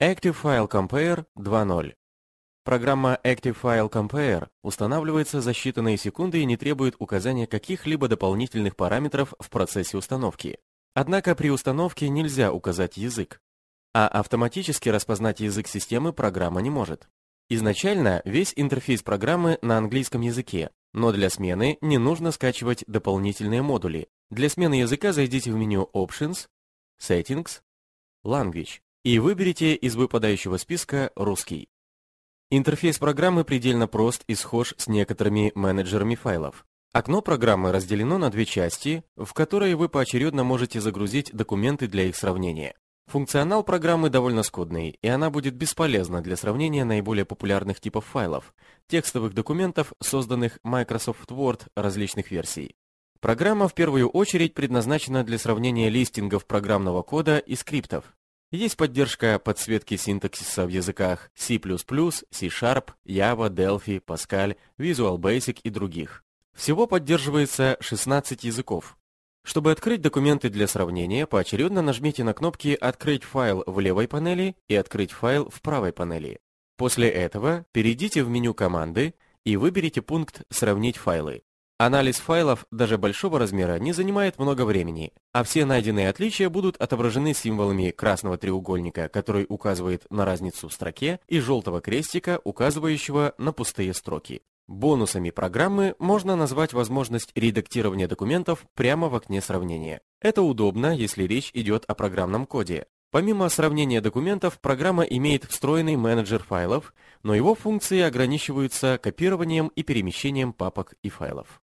Active File Compare 2.0 Программа Active File Compare устанавливается за считанные секунды и не требует указания каких-либо дополнительных параметров в процессе установки. Однако при установке нельзя указать язык, а автоматически распознать язык системы программа не может. Изначально весь интерфейс программы на английском языке, но для смены не нужно скачивать дополнительные модули. Для смены языка зайдите в меню Options, Settings, Language и выберите из выпадающего списка «Русский». Интерфейс программы предельно прост и схож с некоторыми менеджерами файлов. Окно программы разделено на две части, в которые вы поочередно можете загрузить документы для их сравнения. Функционал программы довольно скудный, и она будет бесполезна для сравнения наиболее популярных типов файлов, текстовых документов, созданных Microsoft Word различных версий. Программа в первую очередь предназначена для сравнения листингов программного кода и скриптов, есть поддержка подсветки синтаксиса в языках C++, C-Sharp, Java, Delphi, Pascal, Visual Basic и других. Всего поддерживается 16 языков. Чтобы открыть документы для сравнения, поочередно нажмите на кнопки «Открыть файл» в левой панели и «Открыть файл» в правой панели. После этого перейдите в меню «Команды» и выберите пункт «Сравнить файлы». Анализ файлов даже большого размера не занимает много времени, а все найденные отличия будут отображены символами красного треугольника, который указывает на разницу в строке, и желтого крестика, указывающего на пустые строки. Бонусами программы можно назвать возможность редактирования документов прямо в окне сравнения. Это удобно, если речь идет о программном коде. Помимо сравнения документов, программа имеет встроенный менеджер файлов, но его функции ограничиваются копированием и перемещением папок и файлов.